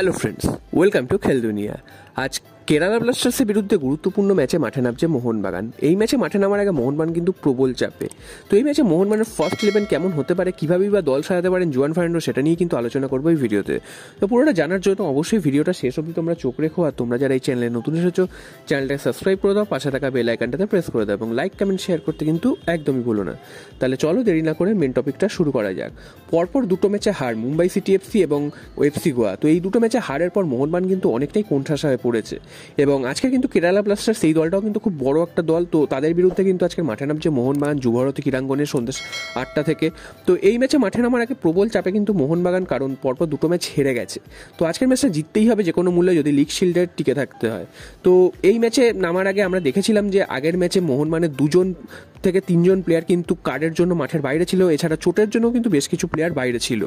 Hello friends, welcome to Khel Duniya. আজ কেরালা ব্লাস্টার্সের বিরুদ্ধে গুরুত্বপূর্ণ ম্যাচে মাঠে নামছে মোহনবাগান এই ম্যাচে মাঠে নামার আগে মোহনবাগান কিন্তু প্রবল চাপে তো এই ম্যাচে মোহনবাগানের ফার্স্ট ইলেভেন কেমন হতে পারে কীভাবেই বা দল সাজাতে পারেন জুয়ান ফার্নান্ডো সেটা নিয়ে কিন্তু আলোচনা করবো এই ভিডিওতে তো পুরোটা জানার জন্য অবশ্যই ভিডিওটা শেষ অবধি তোমরা চোখ রেখো আর তোমরা যারা এই চ্যানেলে নতুন এসেছো চ্যানেলটাকে সাবস্ক্রাইব করে দাও পাশে থাকা বেল আইকনটাতে প্রেস করে দাও এবং লাইক কমেন্ট শেয়ার করতে কিন্তু একদমই ভুলো না তাহলে চলো দেরি না করে মেন টপিকটা শুরু করা যাক পরপর দুটো ম্যাচে হার মুম্বাই সিটি এফসি এবং এফসি গোয়া তো এই দুটো ম্যাচে হারের পর মোহনবাগান কিন্তু অনেকটাই কোণঠাসা হয়ে করেছে এবং আজকে কিন্তু কেরালা ব্লাস্টার্স সেই দলটাও কিন্তু খুব বড় একটা দল তো তাদের বিরুদ্ধে কিন্তু আজকে মাঠে নামছে মোহনবাগান যুবভারতী ক্রীড়াঙ্গনে সন্ধ্যা আটটা থেকে তো এই ম্যাচে মাঠে নামার আগে প্রবল চাপে কিন্তু মোহনবাগান কারণ পরপর দুটো ম্যাচ হেরে গেছে তো আজকের ম্যাচটা জিততেই হবে যে কোনো মূল্যে যদি লিগ শিল্ডের টিকে থাকতে হয় তো এই ম্যাচে নামার আগে আমরা দেখেছিলাম যে আগের ম্যাচে মোহনবাগানের দুজন থেকে তিনজন প্লেয়ার কিন্তু কার্ডের জন্য মাঠের বাইরে ছিল এছাড়া চোটের জন্য কিন্তু বেশ কিছু প্লেয়ার বাইরে ছিল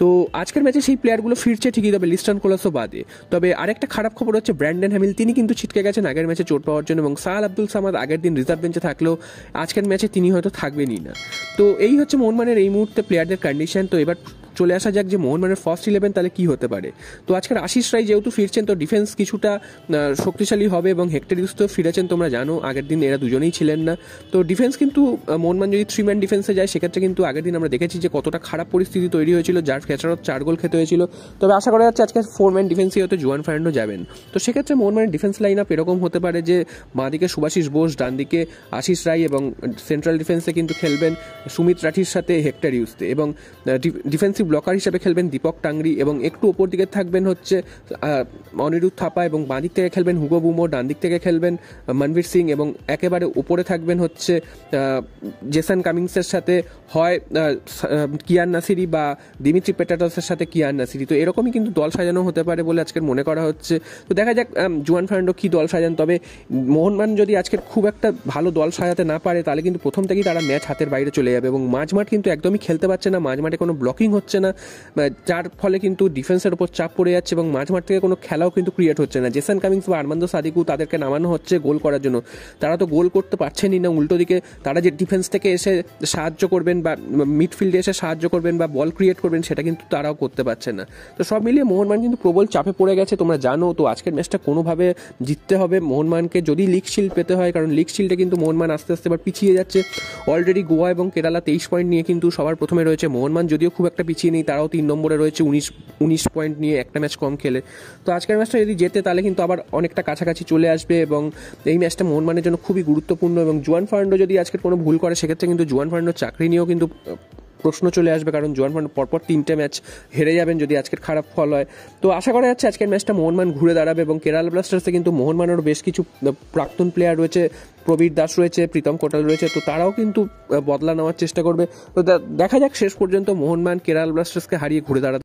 তো আজকের ম্যাচে সেই প্লেয়ারগুলো ফিরছে ঠিকই তবে লিস্টান কোলাসও বাদে তবে আরেকটা খারাপ খবর হচ্ছে ব্র্যান্ডেন হ্যামিল তিনি কিন্তু ছিটকে গেছেন আগের ম্যাচে চোট পাওয়ার জন্য এবং সাহাল আব্দুল সামাদ আগের দিন রিজার্ভ বেঞ্চে থাকলেও আজকের ম্যাচে তিনি হয়তো থাকবেনই না তো এই হচ্ছে মানের এই মুহূর্তে প্লেয়ারদের কন্ডিশন তো এবার চলে আসা যাক যে মোহনবাগানের ফার্স্ট ইলেভেন তাহলে কি হতে পারে তো আজকের আশিস রায় যেহেতু ফিরছেন তো ডিফেন্স কিছুটা শক্তিশালী হবে এবং হেক্টর ইউস তো ফিরেছেন তোমরা জানো আগের দিন এরা দুজনেই ছিলেন না তো ডিফেন্স কিন্তু মান যদি থ্রি ম্যান ডিফেন্সে যায় সেক্ষেত্রে কিন্তু আগের দিন আমরা দেখেছি যে কতটা খারাপ পরিস্থিতি তৈরি হয়েছিল যার খেচারত চার গোল খেতে হয়েছিল তবে আশা করা যাচ্ছে আজকে ফোর ম্যান ডিফেন্সে হয়তো জুয়ান ফার্নান্ডো যাবেন তো সেক্ষেত্রে মোহনবাগানের ডিফেন্স লাইন আপ এরকম হতে পারে যে দিকে সুভাষিস বোস ডান দিকে আশিস রায় এবং সেন্ট্রাল ডিফেন্সে কিন্তু খেলবেন সুমিত রাঠির সাথে হেক্টর ইউসতে এবং ডিফেন্সিভ ব্লকার হিসেবে খেলবেন দীপক টাংরি এবং একটু ওপর দিকে থাকবেন হচ্ছে অনিরুদ্ধ থাপা এবং বাঁ দিক থেকে খেলবেন হুগো বুমো ডান দিক থেকে খেলবেন মনবীর সিং এবং একেবারে ওপরে থাকবেন হচ্ছে জেসান কামিংসের সাথে হয় কিয়ান নাসিরি বা দিমিত্রি পেটাটসের সাথে কিয়ান নাসিরি তো এরকমই কিন্তু দল সাজানো হতে পারে বলে আজকের মনে করা হচ্ছে তো দেখা যাক জুয়ান ফার্নান্ডো কী দল সাজান তবে মোহনবান যদি আজকের খুব একটা ভালো দল সাজাতে না পারে তাহলে কিন্তু প্রথম থেকেই তারা ম্যাচ হাতের বাইরে চলে যাবে এবং মাঝমাঠ কিন্তু একদমই খেলতে পারছে না মাঝমাঠে কোনো ব্লকিং হচ্ছে হচ্ছে না যার ফলে কিন্তু ডিফেন্সের ওপর চাপ পড়ে যাচ্ছে এবং মাঝ মাঠ থেকে কোনো খেলাও কিন্তু ক্রিয়েট হচ্ছে না জেসান কামিংস বা আর্মান্দ সাদিকু তাদেরকে নামানো হচ্ছে গোল করার জন্য তারা তো গোল করতে পারছেনই না উল্টো দিকে তারা যে ডিফেন্স থেকে এসে সাহায্য করবেন বা মিডফিল্ডে এসে সাহায্য করবেন বা বল ক্রিয়েট করবেন সেটা কিন্তু তারাও করতে পারছে না তো সব মিলিয়ে মোহনমান কিন্তু প্রবল চাপে পড়ে গেছে তোমরা জানো তো আজকের ম্যাচটা কোনোভাবে জিততে হবে মোহনমানকে যদি লিগ শিল্ড পেতে হয় কারণ লিগ শিল্ডে কিন্তু মোহনমান আস্তে আস্তে এবার পিছিয়ে যাচ্ছে অলরেডি গোয়া এবং কেরালা তেইশ পয়েন্ট নিয়ে কিন্তু সবার প্রথমে রয়েছে মোহনমান যদিও খুব একটা পিছিয়ে পিছিয়ে নেই তারাও তিন নম্বরে রয়েছে উনিশ উনিশ পয়েন্ট নিয়ে একটা ম্যাচ কম খেলে তো আজকের ম্যাচটা যদি জেতে তাহলে কিন্তু আবার অনেকটা কাছাকাছি চলে আসবে এবং এই ম্যাচটা মোহনমানের জন্য খুবই গুরুত্বপূর্ণ এবং জুয়ান ফার্ন্ডো যদি আজকের কোনো ভুল করে সেক্ষেত্রে কিন্তু জুয়ান ফার্ন্ডোর চাকরি নিয়েও কিন্তু প্রশ্ন চলে আসবে কারণ মান পরপর তিনটে ম্যাচ হেরে যাবেন যদি আজকের খারাপ ফল হয় তো আশা করা যাচ্ছে আজকের ম্যাচটা মোহনমান ঘুরে দাঁড়াবে এবং কেরালা ব্লাস্টার্সে কিন্তু মোহনমানেরও বেশ কিছু প্রাক্তন প্লেয়ার রয়েছে প্রবীর দাস রয়েছে প্রীতম কোটাল রয়েছে তো তারাও কিন্তু বদলা নেওয়ার চেষ্টা করবে তো দেখা যাক শেষ পর্যন্ত মোহনমান কেরাল ব্লাস্টার্সকে হারিয়ে ঘুরে দাঁড়াবে